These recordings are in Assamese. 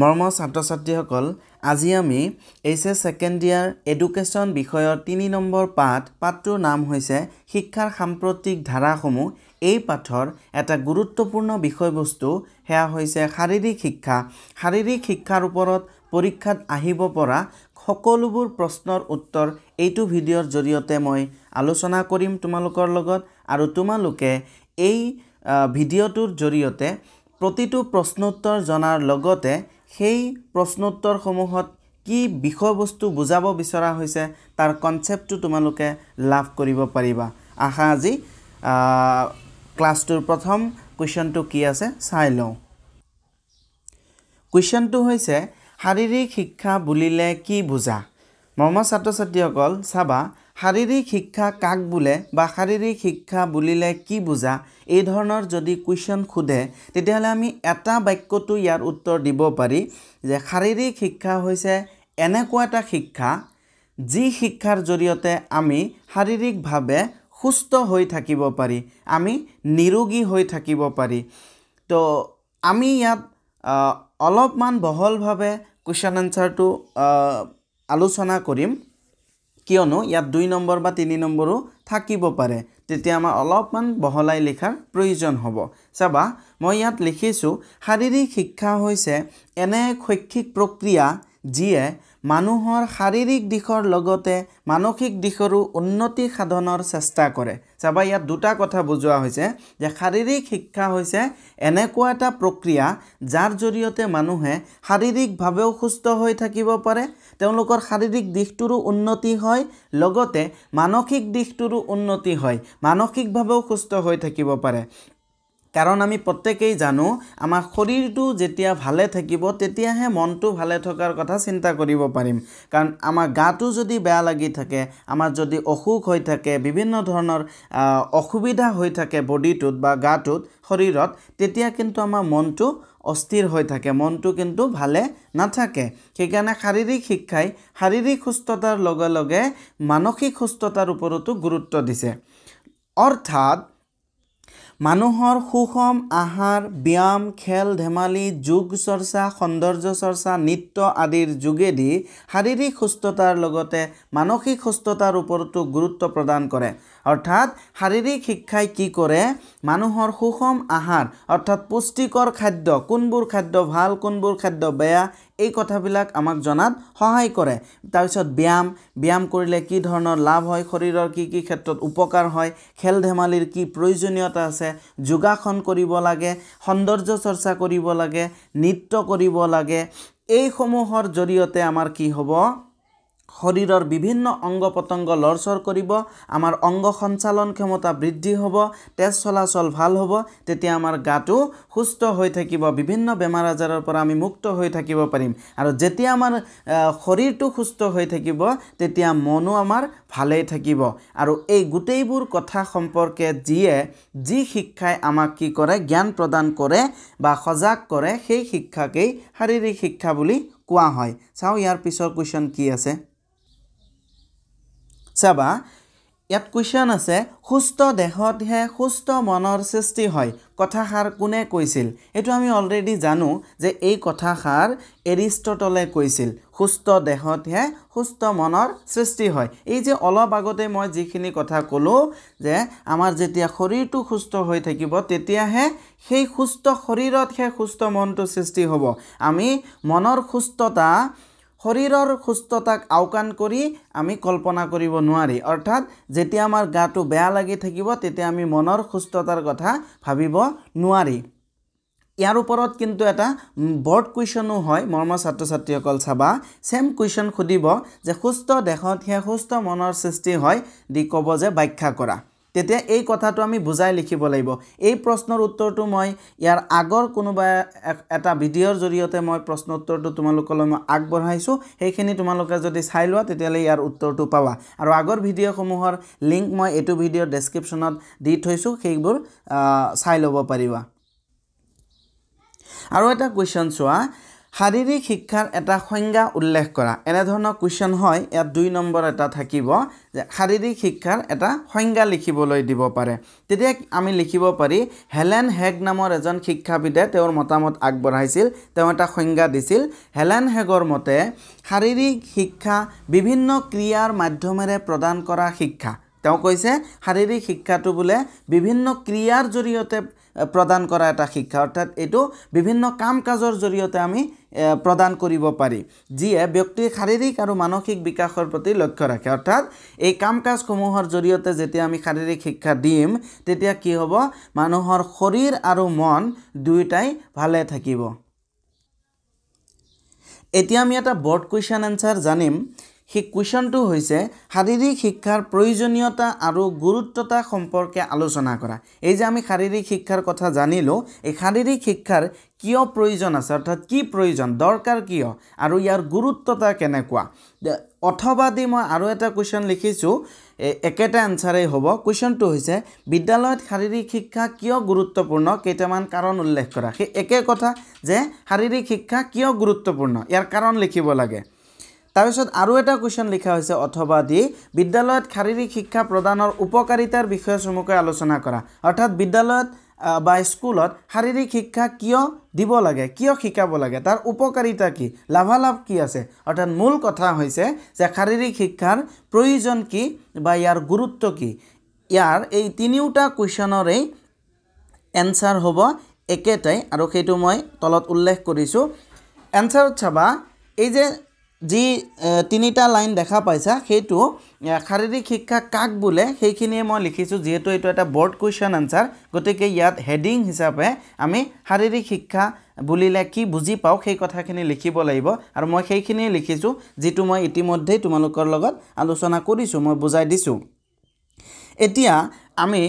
মৰ্ম ছাত্ৰ ছাত্ৰীসকল আজি আমি H S second year education বিষয়ৰ তিনি নম্বৰ পাঠ পাঠটোৰ নাম হৈছে শিক্ষাৰ সাম্প্ৰতিক ধাৰাসমূহ এই পাঠৰ এটা গুৰুত্বপূৰ্ণ বিষয়বস্তু সেয়া হৈছে শাৰীৰিক শিক্ষা শাৰীৰিক শিক্ষাৰ ওপৰত পৰীক্ষাত আহিব পৰা সকলোবোৰ প্ৰশ্নৰ উত্তৰ এইটো ভিডিঅ'ৰ জৰিয়তে মই আলোচনা কৰিম তোমালোকৰ লগত আৰু তোমালোকে এই ভিডিঅ'টোৰ জৰিয়তে প্ৰতিটো প্ৰশ্নোত্তৰ জনাৰ লগতে সেই প্ৰশ্নোত্তৰসমূহত কি বিষয়বস্তু বুজাব বিচৰা হৈছে তাৰ কনচেপ্টটো তোমালোকে লাভ কৰিব পাৰিবা আশা আজি ক্লাছটোৰ প্ৰথম কুৱেশ্যনটো কি আছে চাই লওঁ কুৱেশ্যনটো হৈছে শাৰীৰিক শিক্ষা বুলিলে কি বুজা মৰ্ম ছাত্ৰ ছাত্ৰীসকল চাবা শাৰীৰিক শিক্ষা কাক বোলে বা শাৰীৰিক শিক্ষা বুলিলে কি বুজা এই ধৰণৰ যদি কুৱেশ্যন সোধে তেতিয়াহ'লে আমি এটা বাক্যটো ইয়াৰ উত্তৰ দিব পাৰি যে শাৰীৰিক শিক্ষা হৈছে এনেকুৱা এটা শিক্ষা যি শিক্ষাৰ জৰিয়তে আমি শাৰীৰিকভাৱে সুস্থ হৈ থাকিব পাৰি আমি নিৰোগী হৈ থাকিব পাৰি তো আমি ইয়াত অলপমান বহলভাৱে কুৱেশ্যন এনচাৰটো আলোচনা কৰিম কিয়নো ইয়াত দুই নম্বৰ বা তিনি নম্বৰো থাকিব পাৰে তেতিয়া আমাৰ অলপমান বহলাই লিখাৰ প্ৰয়োজন হ'ব চাবা মই ইয়াত লিখিছোঁ শাৰীৰিক শিক্ষা হৈছে এনে এক শৈক্ষিক প্ৰক্ৰিয়া যিয়ে মানুহৰ শাৰীৰিক দিশৰ লগতে মানসিক দিশৰো উন্নতি সাধনৰ চেষ্টা কৰে চাবা ইয়াত দুটা কথা বুজোৱা হৈছে যে শাৰীৰিক শিক্ষা হৈছে এনেকুৱা এটা প্ৰক্ৰিয়া যাৰ জৰিয়তে মানুহে শাৰীৰিকভাৱেও সুস্থ হৈ থাকিব পাৰে তেওঁলোকৰ শাৰীৰিক দিশটোৰো উন্নতি হয় লগতে মানসিক দিশটোৰো উন্নতি হয় মানসিকভাৱেও সুস্থ হৈ থাকিব পাৰে কাৰণ আমি প্ৰত্যেকেই জানো আমাৰ শৰীৰটো যেতিয়া ভালে থাকিব তেতিয়াহে মনটো ভালে থকাৰ কথা চিন্তা কৰিব পাৰিম কাৰণ আমাৰ গাটো যদি বেয়া লাগি থাকে আমাৰ যদি অসুখ হৈ থাকে বিভিন্ন ধৰণৰ অসুবিধা হৈ থাকে বডিটোত বা গাটোত শৰীৰত তেতিয়া কিন্তু আমাৰ মনটো অস্থিৰ হৈ থাকে মনটো কিন্তু ভালে নাথাকে সেইকাৰণে শাৰীৰিক শিক্ষাই শাৰীৰিক সুস্থতাৰ লগে লগে মানসিক সুস্থতাৰ ওপৰতো গুৰুত্ব দিছে অৰ্থাৎ মানুহৰ সুষম আহাৰ ব্যায়াম খেল ধেমালি যোগ চৰ্চা সৌন্দৰ্য চৰ্চা নৃত্য আদিৰ যোগেদি শাৰীৰিক সুস্থতাৰ লগতে মানসিক সুস্থতাৰ ওপৰতো গুৰুত্ব প্ৰদান কৰে অৰ্থাৎ শাৰীৰিক শিক্ষাই কি কৰে মানুহৰ সুষম আহাৰ অৰ্থাৎ পুষ্টিকৰ খাদ্য কোনবোৰ খাদ্য ভাল কোনবোৰ খাদ্য বেয়া এই কথাবিলাক আমাক জনাত সহায় কৰে তাৰপিছত ব্যায়াম ব্যায়াম কৰিলে কি ধৰণৰ লাভ হয় শৰীৰৰ কি কি ক্ষেত্ৰত উপকাৰ হয় খেল ধেমালিৰ কি প্ৰয়োজনীয়তা আছে যোগাসন কৰিব লাগে সৌন্দৰ্য চৰ্চা কৰিব লাগে নৃত্য কৰিব লাগে এইসমূহৰ জৰিয়তে আমাৰ কি হ'ব শৰীৰৰ বিভিন্ন অংগ পতংগ লৰচৰ কৰিব আমাৰ অংগ সঞ্চালন ক্ষমতা বৃদ্ধি হ'ব তেজ চলাচল ভাল হ'ব তেতিয়া আমাৰ গাটো সুস্থ হৈ থাকিব বিভিন্ন বেমাৰ আজাৰৰ পৰা আমি মুক্ত হৈ থাকিব পাৰিম আৰু যেতিয়া আমাৰ শৰীৰটো সুস্থ হৈ থাকিব তেতিয়া মনো আমাৰ ভালেই থাকিব আৰু এই গোটেইবোৰ কথা সম্পৰ্কে যিয়ে যি শিক্ষাই আমাক কি কৰে জ্ঞান প্ৰদান কৰে বা সজাগ কৰে সেই শিক্ষাকেই শাৰীৰিক শিক্ষা বুলি কোৱা হয় চাওঁ ইয়াৰ পিছৰ কুৱেশ্যন কি আছে চাবা ইয়াত কুৱেশ্যন আছে সুস্থ দেহতহে সুস্থ মনৰ সৃষ্টি হয় কথাষাৰ কোনে কৈছিল এইটো আমি অলৰেডি জানো যে এই কথাষাৰ এৰিষ্টটলে কৈছিল সুস্থ দেহতহে সুস্থ মনৰ সৃষ্টি হয় এই যে অলপ আগতে মই যিখিনি কথা ক'লোঁ যে আমাৰ যেতিয়া শৰীৰটো সুস্থ হৈ থাকিব তেতিয়াহে সেই সুস্থ শৰীৰতহে সুস্থ মনটো সৃষ্টি হ'ব আমি মনৰ সুস্থতা শৰীৰৰ সুস্থতাক আওকাণ কৰি আমি কল্পনা কৰিব নোৱাৰি অৰ্থাৎ যেতিয়া আমাৰ গাটো বেয়া লাগি থাকিব তেতিয়া আমি মনৰ সুস্থতাৰ কথা ভাবিব নোৱাৰি ইয়াৰ ওপৰত কিন্তু এটা বৰ্ড কুৱেশ্যনো হয় মৰ্ম ছাত্ৰ ছাত্ৰীসকল চাবা ছেম কুৱেশ্যন সুধিব যে সুস্থ দেহতহে সুস্থ মনৰ সৃষ্টি হয় দি ক'ব যে ব্যাখ্যা কৰা তেতিয়া এই কথাটো আমি বুজাই লিখিব লাগিব এই প্ৰশ্নৰ উত্তৰটো মই ইয়াৰ আগৰ কোনোবা এটা ভিডিঅ'ৰ জৰিয়তে মই প্ৰশ্ন উত্তৰটো তোমালোকলৈ মই আগবঢ়াইছোঁ সেইখিনি তোমালোকে যদি চাই লোৱা তেতিয়াহ'লে ইয়াৰ উত্তৰটো পাবা আৰু আগৰ ভিডিঅ'সমূহৰ লিংক মই এইটো ভিডিঅ'ৰ ডেছক্ৰিপশ্যনত দি থৈছোঁ সেইবোৰ চাই ল'ব পাৰিবা আৰু এটা কুৱেশ্যন চোৱা শাৰীৰিক শিক্ষাৰ এটা সংজ্ঞা উল্লেখ কৰা এনেধৰণৰ কুৱেশ্যন হয় ইয়াত দুই নম্বৰ এটা থাকিব যে শাৰীৰিক শিক্ষাৰ এটা সংজ্ঞা লিখিবলৈ দিব পাৰে তেতিয়া আমি লিখিব পাৰি হেলেন হেগ নামৰ এজন শিক্ষাবিদে তেওঁৰ মতামত আগবঢ়াইছিল তেওঁ এটা সংজ্ঞা দিছিল হেলেন হেগৰ মতে শাৰীৰিক শিক্ষা বিভিন্ন ক্ৰিয়াৰ মাধ্যমেৰে প্ৰদান কৰা শিক্ষা তেওঁ কৈছে শাৰীৰিক শিক্ষাটো বোলে বিভিন্ন ক্ৰিয়াৰ জৰিয়তে প্ৰদান কৰা এটা শিক্ষা অৰ্থাৎ এইটো বিভিন্ন কাম কাজৰ জৰিয়তে আমি প্ৰদান কৰিব পাৰি যিয়ে ব্যক্তিৰ শাৰীৰিক আৰু মানসিক বিকাশৰ প্ৰতি লক্ষ্য ৰাখে অৰ্থাৎ এই কাম কাজসমূহৰ জৰিয়তে যেতিয়া আমি শাৰীৰিক শিক্ষা দিম তেতিয়া কি হ'ব মানুহৰ শৰীৰ আৰু মন দুয়োটাই ভালে থাকিব এতিয়া আমি এটা বৰ্ড কুৱেশ্যন এনচাৰ জানিম সেই কুৱেশ্যনটো হৈছে শাৰীৰিক শিক্ষাৰ প্ৰয়োজনীয়তা আৰু গুৰুত্বতা সম্পৰ্কে আলোচনা কৰা এই যে আমি শাৰীৰিক শিক্ষাৰ কথা জানিলোঁ এই শাৰীৰিক শিক্ষাৰ কিয় প্ৰয়োজন আছে অৰ্থাৎ কি প্ৰয়োজন দৰকাৰ কিয় আৰু ইয়াৰ গুৰুত্বতা কেনেকুৱা অথবা দি মই আৰু এটা কুৱেশ্যন লিখিছোঁ একেটা এনচাৰেই হ'ব কুৱেশ্যনটো হৈছে বিদ্যালয়ত শাৰীৰিক শিক্ষা কিয় গুৰুত্বপূৰ্ণ কেইটামান কাৰণ উল্লেখ কৰা সেই একে কথা যে শাৰীৰিক শিক্ষা কিয় গুৰুত্বপূৰ্ণ ইয়াৰ কাৰণ লিখিব লাগে তাৰপিছত আৰু এটা কুৱেশ্যন লিখা হৈছে অথবা দি বিদ্যালয়ত শাৰীৰিক শিক্ষা প্ৰদানৰ উপকাৰিতাৰ বিষয়ে চমুকৈ আলোচনা কৰা অৰ্থাৎ বিদ্যালয়ত বা স্কুলত শাৰীৰিক শিক্ষা কিয় দিব লাগে কিয় শিকাব লাগে তাৰ উপকাৰিতা কি লাভালাভ কি আছে অৰ্থাৎ মূল কথা হৈছে যে শাৰীৰিক শিক্ষাৰ প্ৰয়োজন কি বা ইয়াৰ গুৰুত্ব কি ইয়াৰ এই তিনিওটা কুৱেশ্যনৰেই এনচাৰ হ'ব একেটাই আৰু সেইটো মই তলত উল্লেখ কৰিছোঁ এনচাৰত চাবা এই যে যি তিনিটা লাইন দেখা পাইছা সেইটো শাৰীৰিক শিক্ষা কাক বোলে সেইখিনিয়ে মই লিখিছোঁ যিহেতু এইটো এটা বৰ্ড কুৱেশ্যন আনচাৰ গতিকে ইয়াত হেডিং হিচাপে আমি শাৰীৰিক শিক্ষা বুলিলে কি বুজি পাওঁ সেই কথাখিনি লিখিব লাগিব আৰু মই সেইখিনিয়ে লিখিছোঁ যিটো মই ইতিমধ্যেই তোমালোকৰ লগত আলোচনা কৰিছোঁ মই বুজাই দিছোঁ এতিয়া আমি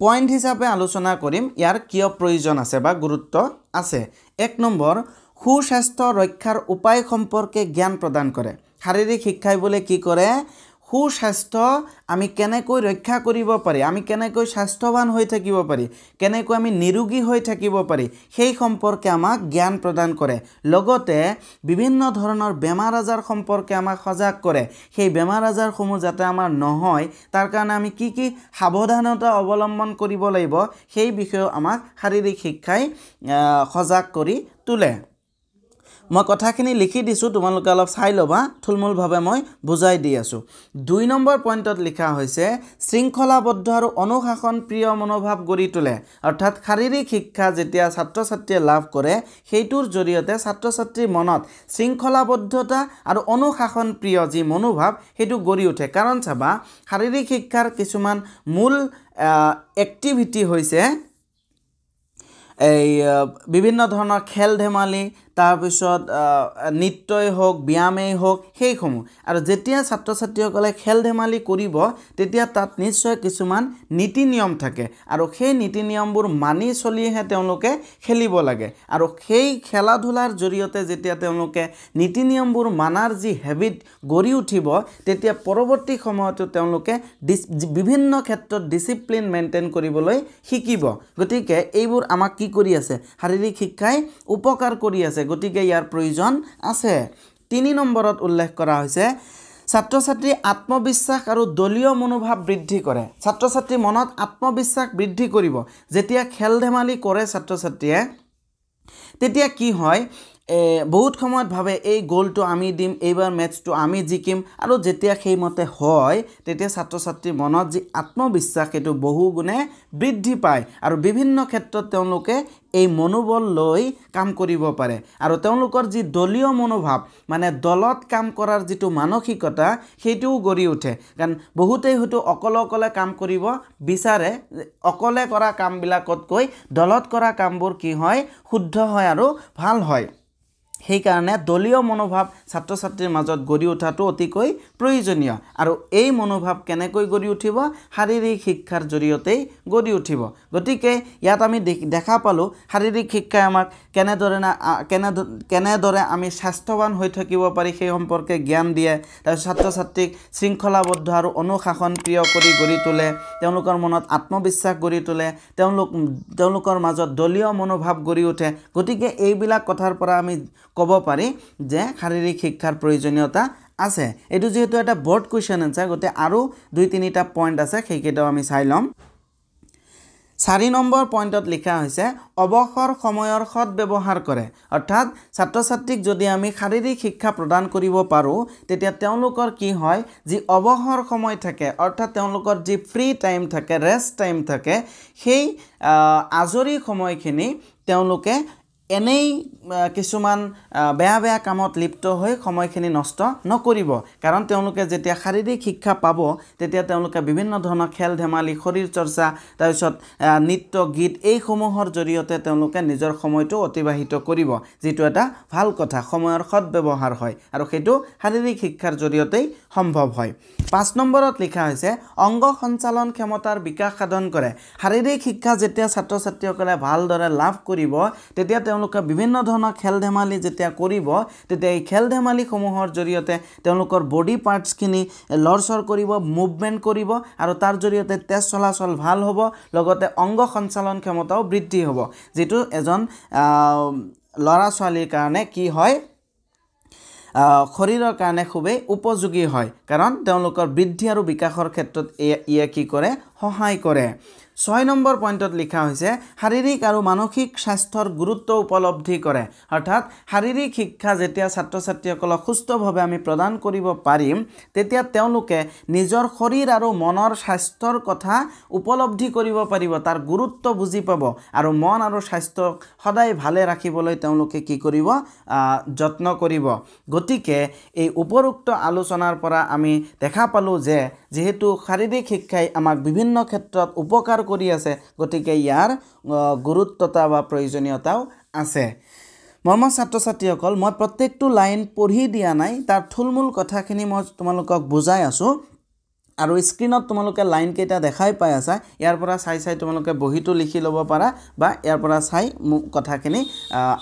পইণ্ট হিচাপে আলোচনা কৰিম ইয়াৰ কিয় প্ৰয়োজন আছে বা গুৰুত্ব আছে এক নম্বৰ সুস্বাস্থ্য ৰক্ষাৰ উপায় সম্পৰ্কে জ্ঞান প্ৰদান কৰে শাৰীৰিক শিক্ষাই বোলে কি কৰে সুস্বাস্থ্য আমি কেনেকৈ ৰক্ষা কৰিব পাৰি আমি কেনেকৈ স্বাস্থ্যৱান হৈ থাকিব পাৰি কেনেকৈ আমি নিৰোগী হৈ থাকিব পাৰি সেই সম্পৰ্কে আমাক জ্ঞান প্ৰদান কৰে লগতে বিভিন্ন ধৰণৰ বেমাৰ আজাৰ সম্পৰ্কে আমাক সজাগ কৰে সেই বেমাৰ আজাৰসমূহ যাতে আমাৰ নহয় তাৰ কাৰণে আমি কি কি সাৱধানতা অৱলম্বন কৰিব লাগিব সেই বিষয়েও আমাক শাৰীৰিক শিক্ষাই সজাগ কৰি তোলে মই কথাখিনি লিখি দিছোঁ তোমালোকে অলপ চাই ল'বা থুলমূলভাৱে মই বুজাই দি আছোঁ দুই নম্বৰ পইণ্টত লিখা হৈছে শৃংখলাবদ্ধ আৰু অনুশাসন প্ৰিয় মনোভাৱ গঢ়ি তোলে অৰ্থাৎ শাৰীৰিক শিক্ষা যেতিয়া ছাত্ৰ ছাত্ৰীয়ে লাভ কৰে সেইটোৰ জৰিয়তে ছাত্ৰ ছাত্ৰীৰ মনত শৃংখলাবদ্ধতা আৰু অনুশাসন প্ৰিয় যি মনোভাৱ সেইটো গঢ়ি উঠে কাৰণ চাবা শাৰীৰিক শিক্ষাৰ কিছুমান মূল এক্টিভিটি হৈছে এই বিভিন্ন ধৰণৰ খেল ধেমালি তাৰপিছত নৃত্যই হওক ব্যায়ামেই হওক সেইসমূহ আৰু যেতিয়া ছাত্ৰ ছাত্ৰীসকলে খেল ধেমালি কৰিব তেতিয়া তাত নিশ্চয় কিছুমান নীতি নিয়ম থাকে আৰু সেই নীতি নিয়মবোৰ মানি চলিহে তেওঁলোকে খেলিব লাগে আৰু সেই খেলা ধূলাৰ জৰিয়তে যেতিয়া তেওঁলোকে নীতি নিয়মবোৰ মানাৰ যি হেবিট গঢ়ি উঠিব তেতিয়া পৰৱৰ্তী সময়তো তেওঁলোকে ডিচ বিভিন্ন ক্ষেত্ৰত ডিচিপ্লিন মেইনটেইন কৰিবলৈ শিকিব গতিকে এইবোৰ আমাক কি কৰি আছে শাৰীৰিক শিক্ষাই উপকাৰ কৰি আছে আছে গতিকে ইয়াৰ প্ৰয়োজন আছে তিনি নম্বৰত উল্লেখ কৰা হৈছে ছাত্ৰ ছাত্ৰী আত্মবিশ্বাস আৰু দলীয় মনোভাৱ বৃদ্ধি কৰে ছাত্ৰ ছাত্ৰীৰ মনত আত্মবিশ্বাস বৃদ্ধি কৰিব যেতিয়া খেল ধেমালি কৰে ছাত্ৰ ছাত্ৰীয়ে তেতিয়া কি হয় বহুত সময়ত ভাবে এই গ'লটো আমি দিম এইবাৰ মেটছটো আমি জিকিম আৰু যেতিয়া সেইমতে হয় তেতিয়া ছাত্ৰ ছাত্ৰীৰ মনত যি আত্মবিশ্বাস সেইটো বহু গুণে বৃদ্ধি পায় আৰু বিভিন্ন ক্ষেত্ৰত তেওঁলোকে এই মনোবল লৈ কাম কৰিব পাৰে আৰু তেওঁলোকৰ যি দলীয় মনোভাৱ মানে দলত কাম কৰাৰ যিটো মানসিকতা সেইটোও গঢ়ি উঠে কাৰণ বহুতেই হয়তো অকলে অকলে কাম কৰিব বিচাৰে অকলে কৰা কামবিলাকতকৈ দলত কৰা কামবোৰ কি হয় শুদ্ধ হয় আৰু ভাল হয় সেইকাৰণে দলীয় মনোভাৱ ছাত্ৰ ছাত্ৰীৰ মাজত গঢ়ি উঠাটো অতিকৈ প্ৰয়োজনীয় আৰু এই মনোভাৱ কেনেকৈ গঢ়ি উঠিব শাৰীৰিক শিক্ষাৰ জৰিয়তেই গঢ়ি উঠিব গতিকে ইয়াত আমি দেখা পালোঁ শাৰীৰিক শিক্ষাই আমাক কেনেদৰে কেনে কেনেদৰে আমি স্বাস্থ্যৱান হৈ থাকিব পাৰি সেই সম্পৰ্কে জ্ঞান দিয়ে তাৰপিছত ছাত্ৰ ছাত্ৰীক শৃংখলাবদ্ধ আৰু অনুশাসন প্ৰিয় কৰি গঢ়ি তোলে তেওঁলোকৰ মনত আত্মবিশ্বাস গঢ়ি তোলে তেওঁলোক তেওঁলোকৰ মাজত দলীয় মনোভাৱ গঢ়ি উঠে গতিকে এইবিলাক কথাৰ পৰা আমি ক'ব পাৰি যে শাৰীৰিক শিক্ষাৰ প্ৰয়োজনীয়তা আছে এইটো যিহেতু এটা বৰ্ড কুৱেশ্যন আছে গতিকে আৰু দুই তিনিটা পইণ্ট আছে সেইকেইটাও আমি চাই ল'ম চাৰি নম্বৰ পইণ্টত লিখা হৈছে অৱসৰ সময়ৰ সৎ ব্যৱহাৰ কৰে অৰ্থাৎ ছাত্ৰ ছাত্ৰীক যদি আমি শাৰীৰিক শিক্ষা প্ৰদান কৰিব পাৰোঁ তেতিয়া তেওঁলোকৰ কি হয় যি অৱসৰ সময় থাকে অৰ্থাৎ তেওঁলোকৰ যি ফ্ৰী টাইম থাকে ৰেষ্ট টাইম থাকে সেই আজৰি সময়খিনি তেওঁলোকে এনেই কিছুমান বেয়া বেয়া কামত লিপ্ত হৈ সময়খিনি নষ্ট নকৰিব কাৰণ তেওঁলোকে যেতিয়া শাৰীৰিক শিক্ষা পাব তেতিয়া তেওঁলোকে বিভিন্ন ধৰণৰ খেল ধেমালি শৰীৰ চৰ্চা তাৰপিছত নৃত্য গীত এইসমূহৰ জৰিয়তে তেওঁলোকে নিজৰ সময়টো অতিবাহিত কৰিব যিটো এটা ভাল কথা সময়ৰ সদ ব্যৱহাৰ হয় আৰু সেইটো শাৰীৰিক শিক্ষাৰ জৰিয়তেই সম্ভৱ হয় পাঁচ নম্বৰত লিখা হৈছে অংগ সঞ্চালন ক্ষমতাৰ বিকাশ সাধন কৰে শাৰীৰিক শিক্ষা যেতিয়া ছাত্ৰ ছাত্ৰীসকলে ভালদৰে লাভ কৰিব তেতিয়া তেওঁ তেওঁলোকে বিভিন্ন ধৰণৰ খেল ধেমালি যেতিয়া কৰিব তেতিয়া এই খেল ধেমালিসমূহৰ জৰিয়তে তেওঁলোকৰ বডি পাৰ্টছখিনি লৰচৰ কৰিব মুভমেণ্ট কৰিব আৰু তাৰ জৰিয়তে তেজ চলাচল ভাল হ'ব লগতে অংগ সঞ্চালন ক্ষমতাও বৃদ্ধি হ'ব যিটো এজন ল'ৰা ছোৱালীৰ কাৰণে কি হয় শৰীৰৰ কাৰণে খুবেই উপযোগী হয় কাৰণ তেওঁলোকৰ বৃদ্ধি আৰু বিকাশৰ ক্ষেত্ৰত এয়া ইয়ে কি কৰে সহায় কৰে ছয় নম্বৰ পইণ্টত লিখা হৈছে শাৰীৰিক আৰু মানসিক স্বাস্থ্যৰ গুৰুত্ব উপলব্ধি কৰে অৰ্থাৎ শাৰীৰিক শিক্ষা যেতিয়া ছাত্ৰ ছাত্ৰীসকলক সুস্থভাৱে আমি প্ৰদান কৰিব পাৰিম তেতিয়া তেওঁলোকে নিজৰ শৰীৰ আৰু মনৰ স্বাস্থ্যৰ কথা উপলব্ধি কৰিব পাৰিব তাৰ গুৰুত্ব বুজি পাব আৰু মন আৰু স্বাস্থ্যক সদায় ভালে ৰাখিবলৈ তেওঁলোকে কি কৰিব যত্ন কৰিব গতিকে এই উপৰোক্ত আলোচনাৰ পৰা আমি দেখা পালোঁ যে যিহেতু শাৰীৰিক শিক্ষাই আমাক বিভিন্ন ক্ষেত্ৰত উপকাৰ কৰি আছে গতিকে ইয়াৰ গুৰুত্বতা বা প্ৰয়োজনীয়তাও আছে মৰ্ম ছাত্ৰ ছাত্ৰীসকল মই প্ৰত্যেকটো লাইন পঢ়ি দিয়া নাই তাৰ থুল মূল কথাখিনি মই তোমালোকক বুজাই আছোঁ আৰু স্ক্ৰীণত তোমালোকে লাইনকেইটা দেখাই পাই আছা ইয়াৰ পৰা চাই চাই তোমালোকে বহীটো লিখি ল'ব পাৰা বা ইয়াৰ পৰা চাই মোক কথাখিনি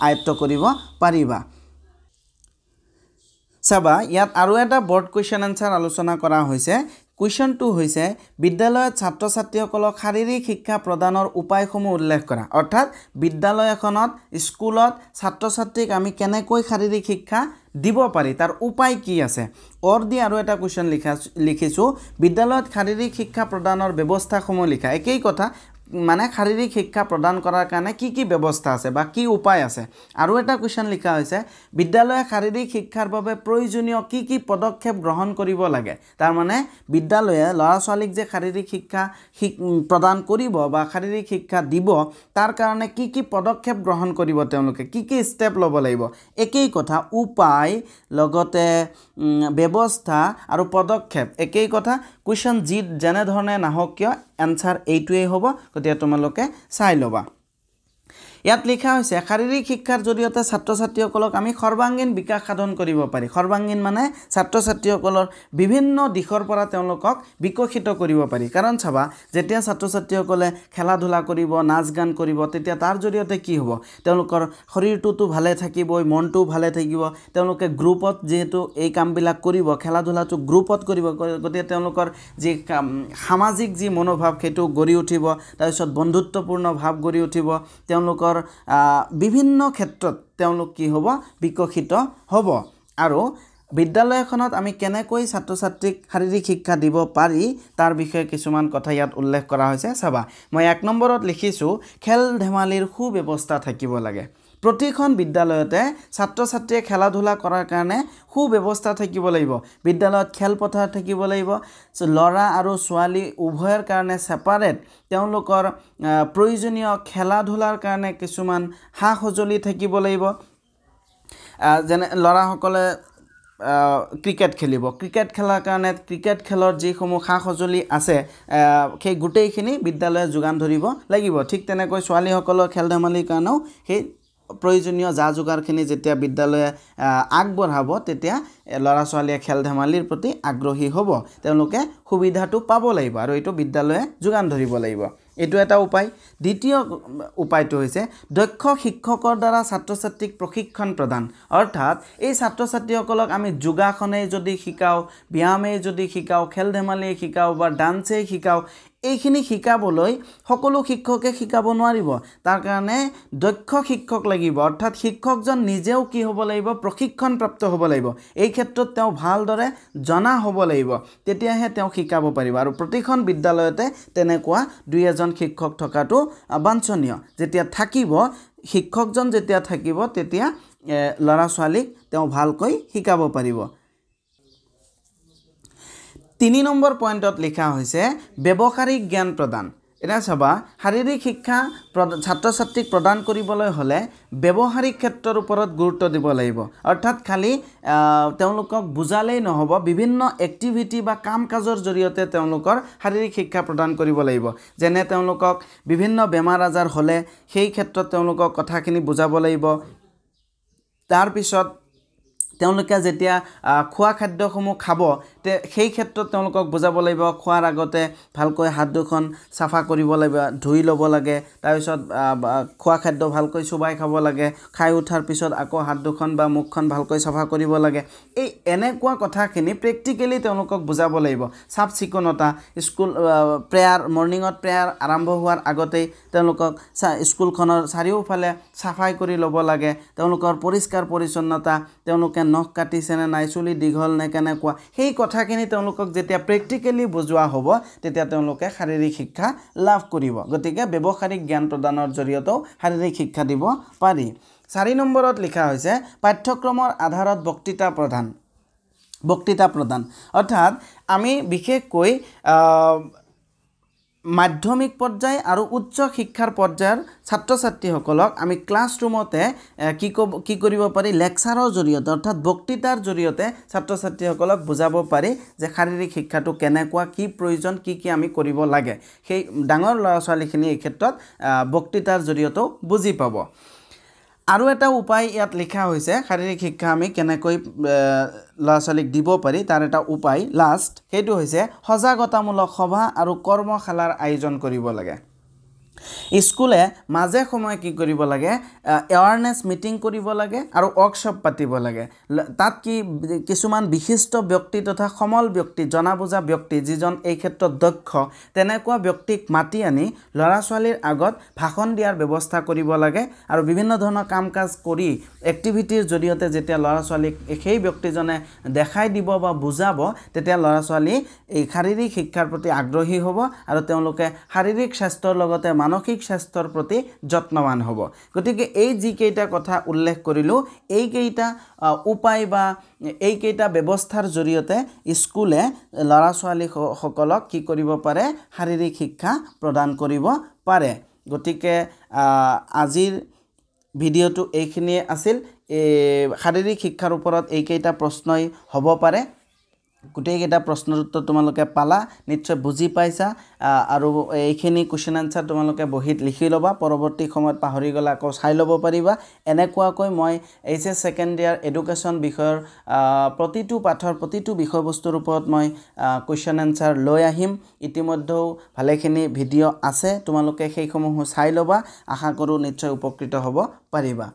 আয়ত্ব কৰিব পাৰিবা চাবা ইয়াত আৰু এটা বৰ্ড কুৱেশ্যন এনচাৰ আলোচনা কৰা হৈছে কুৱেশ্যনটো হৈছে বিদ্যালয়ত ছাত্ৰ ছাত্ৰীসকলক শাৰীৰিক শিক্ষা প্ৰদানৰ উপায়সমূহ উল্লেখ কৰা অৰ্থাৎ বিদ্যালয় এখনত স্কুলত ছাত্ৰ ছাত্ৰীক আমি কেনেকৈ শাৰীৰিক শিক্ষা দিব পাৰি তাৰ উপায় কি আছে অৰ দি আৰু এটা কুৱেশ্যন লিখা লিখিছোঁ বিদ্যালয়ত শাৰীৰিক শিক্ষা প্ৰদানৰ ব্যৱস্থাসমূহ লিখা একেই কথা মানে শাৰীৰিক শিক্ষা প্ৰদান কৰাৰ কাৰণে কি কি ব্যৱস্থা আছে বা কি উপায় আছে আৰু এটা কুৱেশ্যন লিখা হৈছে বিদ্যালয়ে শাৰীৰিক শিক্ষাৰ বাবে প্ৰয়োজনীয় কি কি পদক্ষেপ গ্ৰহণ কৰিব লাগে তাৰমানে বিদ্যালয়ে ল'ৰা ছোৱালীক যে শাৰীৰিক শিক্ষা প্ৰদান কৰিব বা শাৰীৰিক শিক্ষা দিব তাৰ কাৰণে কি কি পদক্ষেপ গ্ৰহণ কৰিব তেওঁলোকে কি কি ষ্টেপ ল'ব লাগিব একেই কথা উপায় লগতে ব্যৱস্থা আৰু পদক্ষেপ একেই কথা কুৱেশ্যন যি যেনেধৰণে নাহক কিয় এনসার এইটাই হব গতি তোমালে চাই লবা ইয়াত লিখা হৈছে শাৰীৰিক শিক্ষাৰ জৰিয়তে ছাত্ৰ ছাত্ৰীসকলক আমি সৰ্বাংগীন বিকাশ সাধন কৰিব পাৰি সৰ্বাংগীন মানে ছাত্ৰ ছাত্ৰীসকলৰ বিভিন্ন দিশৰ পৰা তেওঁলোকক বিকশিত কৰিব পাৰি কাৰণ চাবা যেতিয়া ছাত্ৰ ছাত্ৰীসকলে খেলা ধূলা কৰিব নাচ গান কৰিব তেতিয়া তাৰ জৰিয়তে কি হ'ব তেওঁলোকৰ শৰীৰটোতো ভালে থাকিবই মনটোও ভালে থাকিব তেওঁলোকে গ্ৰুপত যিহেতু এই কামবিলাক কৰিব খেলা ধূলাটো গ্ৰুপত কৰিব গতিকে তেওঁলোকৰ যি সামাজিক যি মনোভাৱ সেইটো গঢ়ি উঠিব তাৰপিছত বন্ধুত্বপূৰ্ণ ভাৱ গঢ়ি উঠিব তেওঁলোকৰ তেওঁলোকৰ বিভিন্ন ক্ষেত্ৰত তেওঁলোক কি হ'ব বিকশিত হ'ব আৰু বিদ্যালয়খনত আমি কেনেকৈ ছাত্ৰ ছাত্ৰীক শাৰীৰিক শিক্ষা দিব পাৰি তাৰ বিষয়ে কিছুমান কথা ইয়াত উল্লেখ কৰা হৈছে চাবা মই এক নম্বৰত লিখিছোঁ খেল ধেমালিৰ সু ব্যৱস্থা থাকিব লাগে প্ৰতিখন বিদ্যালয়তে ছাত্ৰ ছাত্ৰীয়ে খেলা ধূলা কৰাৰ কাৰণে সু ব্যৱস্থা থাকিব লাগিব বিদ্যালয়ত খেলপথাৰ থাকিব লাগিব ল'ৰা আৰু ছোৱালী উভয়ৰ কাৰণে ছেপাৰেট তেওঁলোকৰ প্ৰয়োজনীয় খেলা ধূলাৰ কাৰণে কিছুমান সা সঁজুলি থাকিব লাগিব যেনে ল'ৰাসকলে ক্ৰিকেট খেলিব ক্ৰিকেট খেলাৰ কাৰণে ক্ৰিকেট খেলৰ যিসমূহ সা সঁজুলি আছে সেই গোটেইখিনি বিদ্যালয়ে যোগান ধৰিব লাগিব ঠিক তেনেকৈ ছোৱালীসকলৰ খেল ধেমালিৰ কাৰণেও সেই প্ৰয়োজনীয় যা যোগাৰখিনি যেতিয়া বিদ্যালয়ে আগবঢ়াব তেতিয়া ল'ৰা ছোৱালীয়ে খেল ধেমালিৰ প্ৰতি আগ্ৰহী হ'ব তেওঁলোকে সুবিধাটো পাব লাগিব আৰু এইটো বিদ্যালয়ে যোগান ধৰিব লাগিব এইটো এটা উপায় দ্বিতীয় উপায়টো হৈছে দক্ষ শিক্ষকৰ দ্বাৰা ছাত্ৰ ছাত্ৰীক প্ৰশিক্ষণ প্ৰদান অৰ্থাৎ এই ছাত্ৰ ছাত্ৰীসকলক আমি যোগাসনেই যদি শিকাওঁ ব্যায়ামেই যদি শিকাওঁ খেল ধেমালিয়ে শিকাওঁ বা ডান্সেই শিকাওঁ এইখিনি শিকাবলৈ সকলো শিক্ষকে শিকাব নোৱাৰিব তাৰ কাৰণে দক্ষ শিক্ষক লাগিব অৰ্থাৎ শিক্ষকজন নিজেও কি হ'ব লাগিব প্ৰশিক্ষণপ্ৰাপ্ত হ'ব লাগিব এই ক্ষেত্ৰত তেওঁ ভালদৰে জনা হ'ব লাগিব তেতিয়াহে তেওঁ শিকাব পাৰিব আৰু প্ৰতিখন বিদ্যালয়তে তেনেকুৱা দুই এজন শিক্ষক থকাটো বাঞ্চনীয় যেতিয়া থাকিব শিক্ষকজন যেতিয়া থাকিব তেতিয়া ল'ৰা ছোৱালীক তেওঁ ভালকৈ শিকাব পাৰিব তিনি নম্বৰ পইণ্টত লিখা হৈছে ব্যৱহাৰিক জ্ঞান প্ৰদান এতিয়া চাবা শাৰীৰিক শিক্ষা প্ৰদান ছাত্ৰ ছাত্ৰীক প্ৰদান কৰিবলৈ হ'লে ব্যৱহাৰিক ক্ষেত্ৰৰ ওপৰত গুৰুত্ব দিব লাগিব অৰ্থাৎ খালি তেওঁলোকক বুজালেই নহ'ব বিভিন্ন এক্টিভিটি বা কাম কাজৰ জৰিয়তে তেওঁলোকৰ শাৰীৰিক শিক্ষা প্ৰদান কৰিব লাগিব যেনে তেওঁলোকক বিভিন্ন বেমাৰ আজাৰ হ'লে সেই ক্ষেত্ৰত তেওঁলোকক কথাখিনি বুজাব লাগিব তাৰপিছত তেওঁলোকে যেতিয়া খোৱা খাদ্যসমূহ খাব তে সেই ক্ষেত্ৰত তেওঁলোকক বুজাব লাগিব খোৱাৰ আগতে ভালকৈ হাত দুখন চাফা কৰিব লাগিব ধুই ল'ব লাগে তাৰপিছত খোৱা খাদ্য ভালকৈ চুবাই খাব লাগে খাই উঠাৰ পিছত আকৌ হাত দুখন বা মুখখন ভালকৈ চাফা কৰিব লাগে এই এনেকুৱা কথাখিনি প্ৰেক্টিকেলি তেওঁলোকক বুজাব লাগিব চাফ চিকুণতা স্কুল প্ৰেয়াৰ মৰ্ণিঙত প্ৰেয়াৰ আৰম্ভ হোৱাৰ আগতেই তেওঁলোকক স্কুলখনৰ চাৰিওফালে চাফাই কৰি ল'ব লাগে তেওঁলোকৰ পৰিষ্কাৰ পৰিচ্ছন্নতা তেওঁলোকে নখ কাটিছেনে নাই চুলি দীঘল নে কেনেকুৱা সেই কথাখিনি তেওঁলোকক যেতিয়া প্ৰেক্টিকেলি বুজোৱা হ'ব তেতিয়া তেওঁলোকে শাৰীৰিক শিক্ষা লাভ কৰিব গতিকে ব্যৱসায়িক জ্ঞান প্ৰদানৰ জৰিয়তেও শাৰীৰিক শিক্ষা দিব পাৰি চাৰি নম্বৰত লিখা হৈছে পাঠ্যক্ৰমৰ আধাৰত বক্তৃতা প্ৰধান বক্তৃতা প্ৰদান অৰ্থাৎ আমি বিশেষকৈ মাধ্যমিক পৰ্যায় আৰু উচ্চ শিক্ষাৰ পৰ্যায়ৰ ছাত্ৰ ছাত্ৰীসকলক আমি ক্লাছৰুমতে কি ক'ব কি কৰিব পাৰি লেকচাৰৰ জৰিয়তে অৰ্থাৎ বক্তৃতাৰ জৰিয়তে ছাত্ৰ ছাত্ৰীসকলক বুজাব পাৰি যে শাৰীৰিক শিক্ষাটো কেনেকুৱা কি প্ৰয়োজন কি কি আমি কৰিব লাগে সেই ডাঙৰ ল'ৰা ছোৱালীখিনি এই ক্ষেত্ৰত বক্তৃতাৰ জৰিয়তেও বুজি পাব আৰু এটা উপায় ইয়াত লিখা হৈছে শাৰীৰিক শিক্ষা আমি কেনেকৈ ল'ৰা ছোৱালীক দিব পাৰি তাৰ এটা উপায় লাষ্ট সেইটো হৈছে সজাগতামূলক সভা আৰু কৰ্মশালাৰ আয়োজন কৰিব লাগে স্কুলে মাজে সময়ে কি কৰিব লাগে এৱাৰনেছ মিটিং কৰিব লাগে আৰু ৱৰ্কশ্বপ পাতিব লাগে তাত কি কিছুমান বিশিষ্ট ব্যক্তি তথা সমল ব্যক্তি জনা বুজা ব্যক্তি যিজন এই ক্ষেত্ৰত দক্ষ তেনেকুৱা ব্যক্তিক মাতি আনি ল'ৰা ছোৱালীৰ আগত ভাষণ দিয়াৰ ব্যৱস্থা কৰিব লাগে আৰু বিভিন্ন ধৰণৰ কাম কাজ কৰি এক্টিভিটিৰ জৰিয়তে যেতিয়া ল'ৰা ছোৱালীক সেই ব্যক্তিজনে দেখাই দিব বা বুজাব তেতিয়া ল'ৰা ছোৱালী এই শাৰীৰিক শিক্ষাৰ প্ৰতি আগ্ৰহী হ'ব আৰু তেওঁলোকে শাৰীৰিক স্বাস্থ্যৰ লগতে মানসিক স্বাস্থ্যৰ প্ৰতি যত্নৱান হ'ব গতিকে এই যিকেইটা কথা উল্লেখ কৰিলোঁ এইকেইটা উপায় বা এইকেইটা ব্যৱস্থাৰ জৰিয়তে স্কুলে ল'ৰা ছোৱালীসকলক কি কৰিব পাৰে শাৰীৰিক শিক্ষা প্ৰদান কৰিব পাৰে গতিকে আজিৰ ভিডিঅ'টো এইখিনিয়ে আছিল শাৰীৰিক শিক্ষাৰ ওপৰত এইকেইটা প্ৰশ্নই হ'ব পাৰে গোটেইকেইটা প্ৰশ্নৰ উত্তৰ তোমালোকে পালা নিশ্চয় বুজি পাইছা আৰু এইখিনি কুৱেশ্যন আনচাৰ তোমালোকে বহীত লিখি ল'বা পৰৱৰ্তী সময়ত পাহৰি গ'লে আকৌ চাই ল'ব পাৰিবা এনেকুৱাকৈ মই H S second year education বিষয়ৰ প্ৰতিটো পাঠৰ প্ৰতিটো বিষয়বস্তুৰ ওপৰত মই কুৱেশ্যন এনচাৰ লৈ আহিম ইতিমধ্যেও ভালেখিনি ভিডিঅ' আছে তোমালোকে সেইসমূহো চাই ল'বা আশা কৰোঁ নিশ্চয় উপকৃত হ'ব পাৰিবা